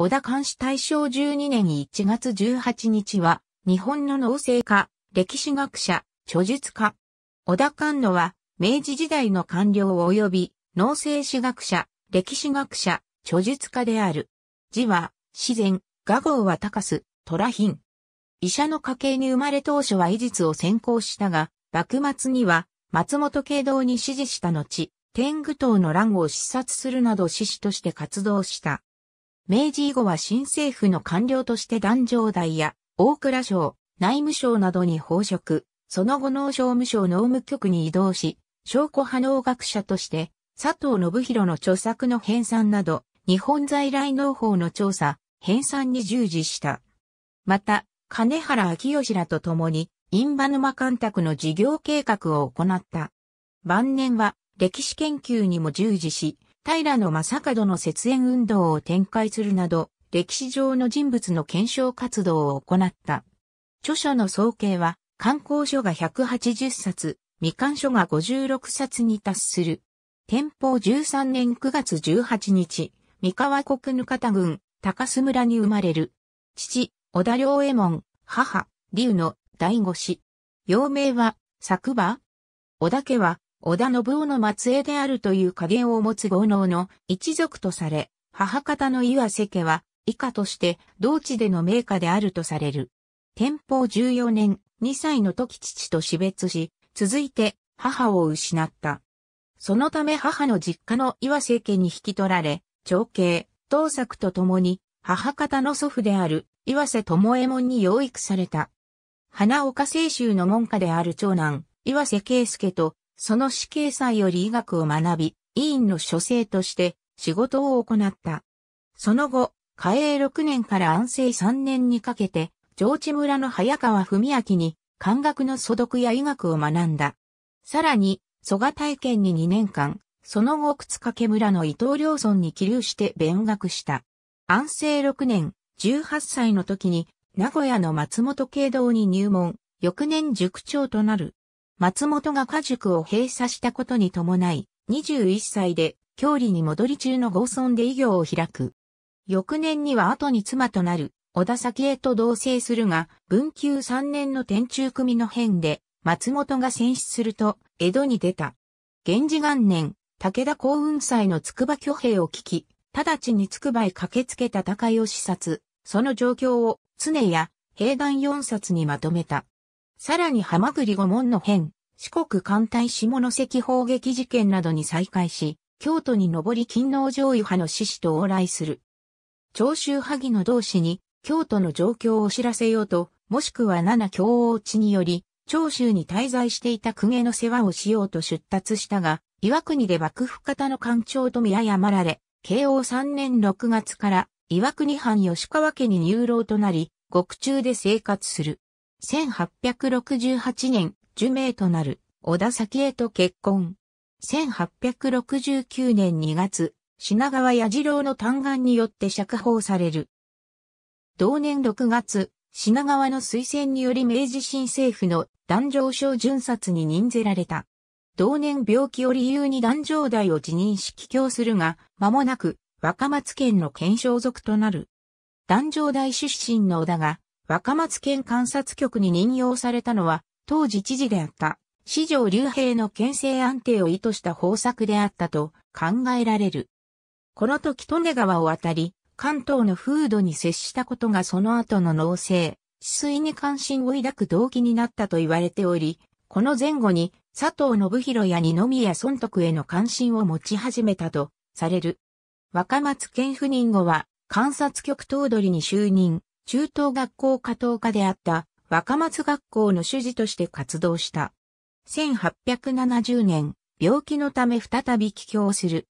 小田監視大正12年1月18日は、日本の農政家、歴史学者、著述家。小田官野は、明治時代の官僚及び、農政史学者、歴史学者、著述家である。字は、自然、画号は高須、虎品。医者の家系に生まれ当初は医術を専攻したが、幕末には、松本慶堂に指示した後、天狗党の乱を視察するなど志士として活動した。明治以後は新政府の官僚として壇上代や大蔵省、内務省などに報職、その後農商務省農務局に移動し、証拠派能学者として、佐藤信弘の著作の編纂など、日本在来農法の調査、編纂に従事した。また、金原明義らと共に、バヌ沼干拓の事業計画を行った。晩年は、歴史研究にも従事し、平野正門の節縁運動を展開するなど、歴史上の人物の検証活動を行った。著書の総計は、観光書が180冊、未完書が56冊に達する。天保13年9月18日、三河国ぬ方郡、高須村に生まれる。父、小田良右衛門、母、龍の第五子。幼名は、作馬小田家は、織田信夫の末裔であるという加減を持つ豪農の一族とされ、母方の岩瀬家は以下として同地での名家であるとされる。天保14年、2歳の時父と死別し、続いて母を失った。そのため母の実家の岩瀬家に引き取られ、長兄、当作と共に母方の祖父である岩瀬智右衛門に養育された。花岡清州の門下である長男、岩瀬圭介とその死刑祭より医学を学び、委員の書生として仕事を行った。その後、嘉永6年から安政3年にかけて、上智村の早川文明に、漢学の素読や医学を学んだ。さらに、蘇我体験に2年間、その後、靴掛村の伊藤良村に起立して勉学した。安政6年、18歳の時に、名古屋の松本慶堂に入門、翌年塾長となる。松本が家塾を閉鎖したことに伴い、21歳で、郷里に戻り中の合村で異業を開く。翌年には後に妻となる、小田崎へと同棲するが、文久3年の天中組の変で、松本が戦死すると、江戸に出た。源氏元年、武田幸雲祭の筑波挙兵を聞き、直ちに筑波へ駆けつけた高井を視察、その状況を、常や、兵団4冊にまとめた。さらに浜栗御門の変、四国艦隊下関砲撃事件などに再開し、京都に上り勤王上位派の志士と往来する。長州萩の同士に、京都の状況を知らせようと、もしくは七京王地により、長州に滞在していた公家の世話をしようと出立したが、岩国で幕府方の官庁と見誤られ、慶応三年六月から岩国藩吉川家に入牢となり、獄中で生活する。1868年、受命となる、小田崎へと結婚。1869年2月、品川矢次郎の嘆願によって釈放される。同年6月、品川の推薦により明治新政府の壇上省巡察に任ぜられた。同年病気を理由に壇上台を辞任し帰郷するが、間もなく若松県の県省属となる。壇上台出身の小田が、若松県監察局に任用されたのは、当時知事であった、四条竜兵の県政安定を意図した方策であったと考えられる。この時利根川を渡り、関東の風土に接したことがその後の農政、治水に関心を抱く動機になったと言われており、この前後に佐藤信弘や二宮尊徳への関心を持ち始めたとされる。若松県赴任後は、観察局頭取に就任。中等学校加藤科であった若松学校の主事として活動した。1870年、病気のため再び帰郷する。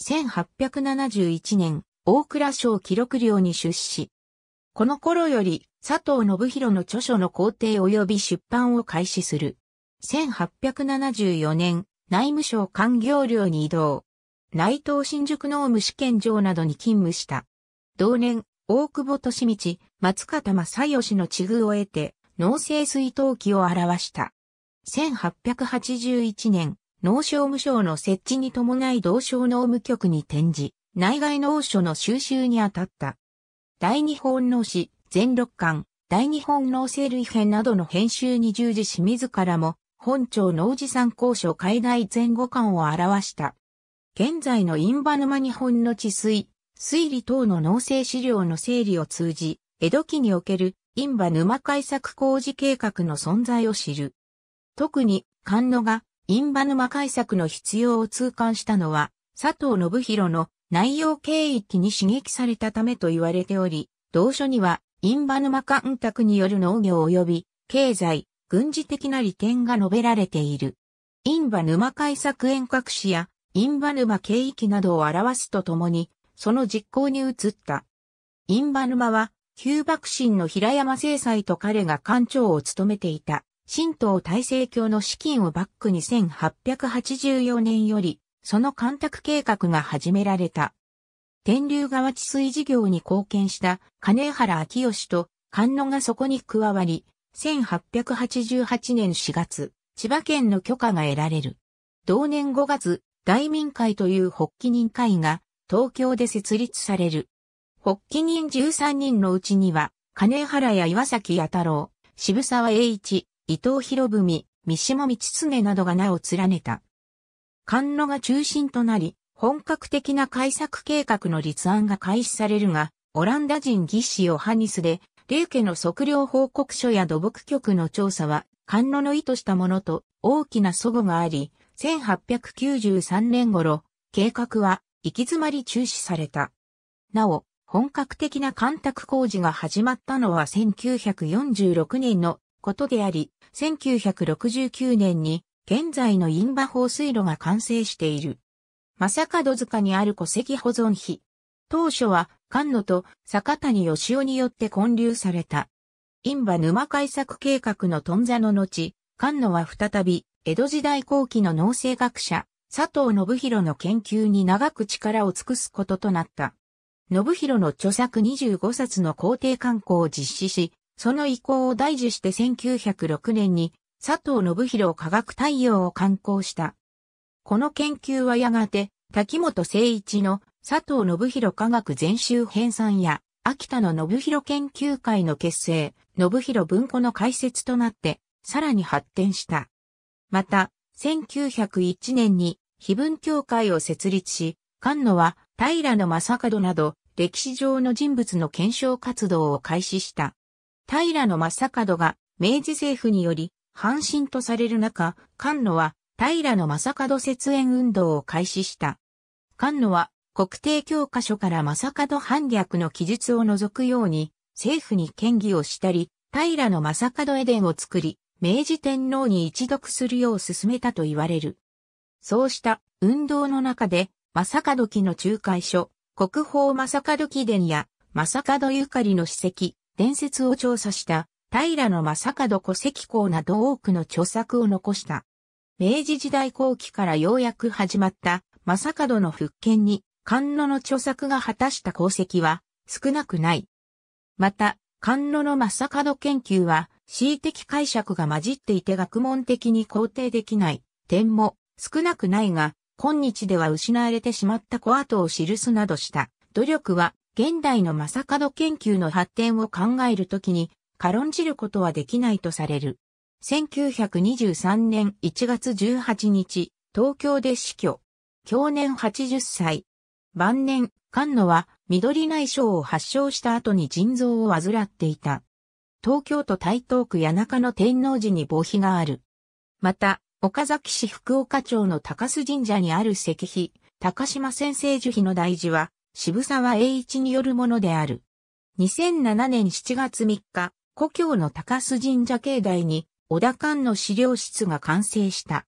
1871年、大倉省記録寮に出資。この頃より佐藤信弘の著書の工程及び出版を開始する。1874年、内務省官業寮に移動。内藤新宿農務試験場などに勤務した。同年、大久保利道、松方正義の地遇を得て、農政水陶器を表した。1881年、農商務省の設置に伴い同省農務局に転じ、内外農書の収集にあたった。大日本農史、全六巻、大日本農政類編などの編集に従事し自らも、本庁農事参考書海外前後巻を表した。現在の印旛沼日本の治水、推理等の農政資料の整理を通じ、江戸期におけるインバ沼開削工事計画の存在を知る。特に、菅野がインバ沼開削の必要を痛感したのは、佐藤信弘の内容経域に刺激されたためと言われており、同書には、インバ沼干拓による農業及び、経済、軍事的な利点が述べられている。インバ沼開削遠隔史や、インバ沼経域などを表すとともに、その実行に移った。インバ沼は、旧幕臣の平山正斎と彼が官長を務めていた、神道大政教の資金をバックに1884年より、その干拓計画が始められた。天竜川治水事業に貢献した金原明義と菅野がそこに加わり、1888年4月、千葉県の許可が得られる。同年5月、大民会という発起人会が東京で設立される。発起人13人のうちには、金原や岩崎弥太郎、渋沢栄一、伊藤博文、三島道常などが名を連ねた。官路が中心となり、本格的な改作計画の立案が開始されるが、オランダ人技師ヨハニスで、霊家の測量報告書や土木局の調査は、官路の意図したものと大きな祖母があり、1893年頃、計画は行き詰まり中止された。なお、本格的な干拓工事が始まったのは1946年のことであり、1969年に現在の印馬放水路が完成している。正門塚にある戸籍保存碑。当初は菅野と坂谷義雄によって建立された。印馬沼開削計画の頓ざの後、菅野は再び江戸時代後期の農政学者、佐藤信弘の研究に長く力を尽くすこととなった。信弘の著作25冊の皇帝刊行を実施し、その意向を大受して1906年に佐藤信弘科学太陽を刊行した。この研究はやがて滝本誠一の佐藤信弘科学全集編纂や秋田の信弘研究会の結成、信弘文庫の解説となって、さらに発展した。また、1901年に碑文協会を設立し、菅野は平野正門など歴史上の人物の検証活動を開始した。平野正門が明治政府により半身とされる中、菅野は平野正門節縁運動を開始した。菅野は国定教科書から正門反逆の記述を除くように政府に権威をしたり、平野正門エデンを作り、明治天皇に一読するよう進めたと言われる。そうした運動の中で、正門記の仲介書、国宝正門記伝や正門ゆかりの史跡、伝説を調査した平野正門戸籍校など多くの著作を残した。明治時代後期からようやく始まった正門の復権に、観野の著作が果たした功績は少なくない。また、観野の正門研究は、恣意的解釈が混じっていて学問的に肯定できない点も少なくないが、今日では失われてしまった小跡を記すなどした努力は、現代の正門研究の発展を考えるときに、軽んじることはできないとされる。1923年1月18日、東京で死去。去年80歳。晩年、菅野は緑内障を発症した後に腎臓を患っていた。東京都台東区谷中の天皇寺に墓碑がある。また、岡崎市福岡町の高須神社にある石碑、高島先生樹碑の大事は、渋沢栄一によるものである。2007年7月3日、故郷の高須神社境内に、小田館の資料室が完成した。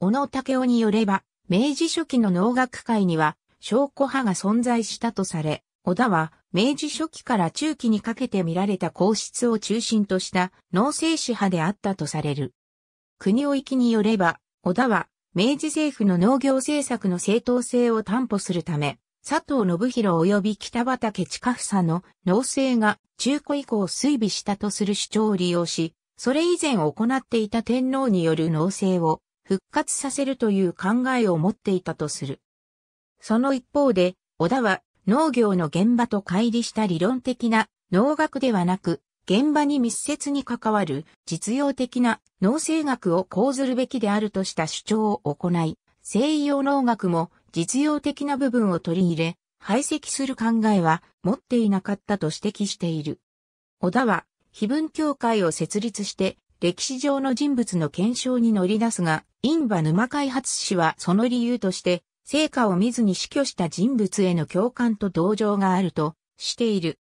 小野武雄によれば、明治初期の農学会には、証拠派が存在したとされ、小田は、明治初期から中期にかけて見られた皇室を中心とした農政史派であったとされる。国を行きによれば、織田は、明治政府の農業政策の正当性を担保するため、佐藤信弘及び北畠近房の農政が中古以降推備したとする主張を利用し、それ以前行っていた天皇による農政を復活させるという考えを持っていたとする。その一方で、織田は農業の現場と乖離した理論的な農学ではなく現場に密接に関わる実用的な農政学を講ずるべきであるとした主張を行い、西洋農学も実用的な部分を取り入れ、排斥する考えは持っていなかったと指摘している。小田は、非文協会を設立して、歴史上の人物の検証に乗り出すが、印馬沼開発士はその理由として、成果を見ずに死去した人物への共感と同情があるとしている。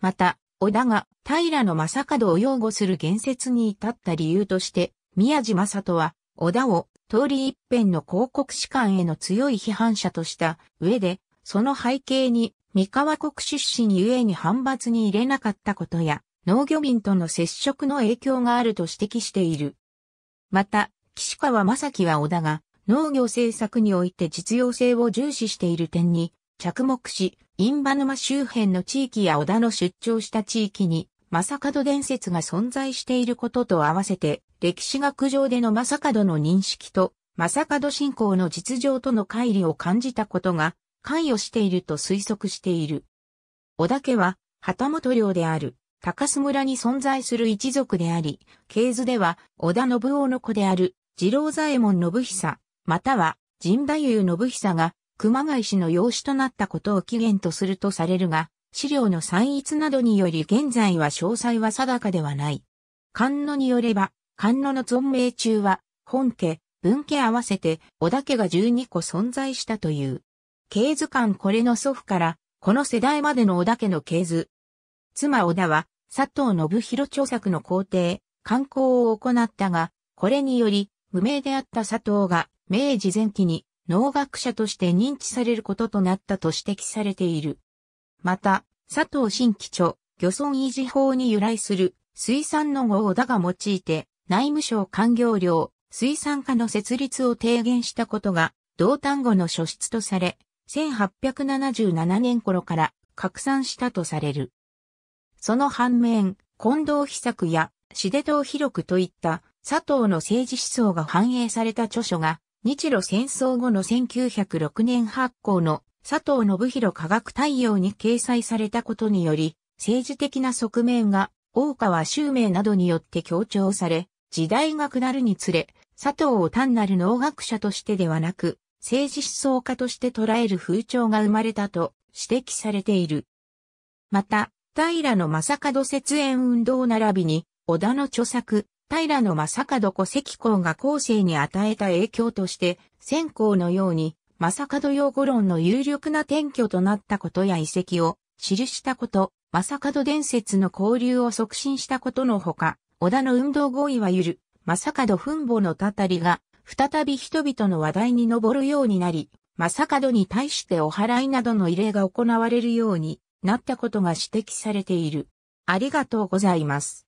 また、織田が平の正門を擁護する言説に至った理由として、宮地正人は、織田を通り一辺の広告士官への強い批判者とした上で、その背景に三河国出身ゆえに反発に入れなかったことや、農漁民との接触の影響があると指摘している。また、岸川正樹は織田が農業政策において実用性を重視している点に着目し、印旛沼周辺の地域や織田の出張した地域に、正門伝説が存在していることと合わせて、歴史学上での正門の認識と、正門信仰の実情との乖離を感じたことが、関与していると推測している。織田家は、旗本領である、高須村に存在する一族であり、系図では、織田信夫の子である、次郎左衛門信久、または、神太優信久が、熊谷氏の養子となったことを起源とするとされるが、資料の散逸などにより現在は詳細は定かではない。官野によれば、官野の存命中は、本家、文家合わせて、織田家が12個存在したという。経図館これの祖父から、この世代までの織田家の経図。妻織田は、佐藤信弘著作の皇帝、観光を行ったが、これにより、無名であった佐藤が、明治前期に農学者として認知されることとなったと指摘されている。また、佐藤新基著、漁村維持法に由来する水産の号だが用いて内務省官業量水産課の設立を提言したことが同単語の書出とされ、1877年頃から拡散したとされる。その反面、近藤秘策や、重藤広くといった佐藤の政治思想が反映された著書が日露戦争後の1906年発行の佐藤信弘科学太陽に掲載されたことにより、政治的な側面が大川周明などによって強調され、時代が下るにつれ、佐藤を単なる農学者としてではなく、政治思想家として捉える風潮が生まれたと指摘されている。また、平野正門節縁運動並びに、小田の著作、平野正門戸籍公が後世に与えた影響として、先公のように、正門用語論の有力な転居となったことや遺跡を記したこと、正門伝説の交流を促進したことのほか、織田の運動合意はゆる、正門墳墓のたたりが、再び人々の話題に上るようになり、正門に対してお祓いなどの異例が行われるようになったことが指摘されている。ありがとうございます。